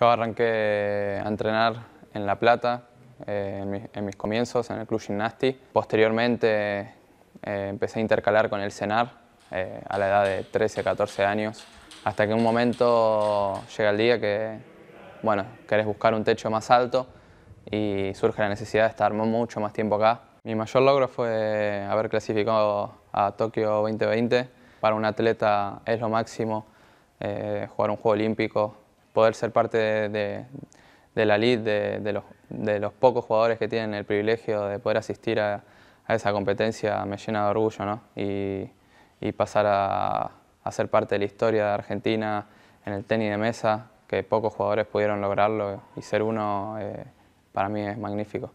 Yo arranqué a entrenar en La Plata, eh, en, mis, comienzos en el Club Gimnasti. Posteriormente eh, empecé a intercalar con el CENAR eh, a la edad de 13, 14 años, hasta que un momento llega el día que, bueno, querés buscar un techo más alto y surge la necesidad de estar mucho más tiempo acá. Mi mayor logro fue haber clasificado a Tokio 2020. Para un atleta es lo máximo jugar un juego olímpico, poder ser parte de, la Lid, de, los, pocos jugadores que tienen el privilegio de poder asistir a, esa competencia me llena de orgullo, ¿no? Y, pasar a, ser parte de la historia de Argentina en el tenis de mesa, que pocos jugadores pudieron lograrlo y ser uno eh, para mí es magnífico.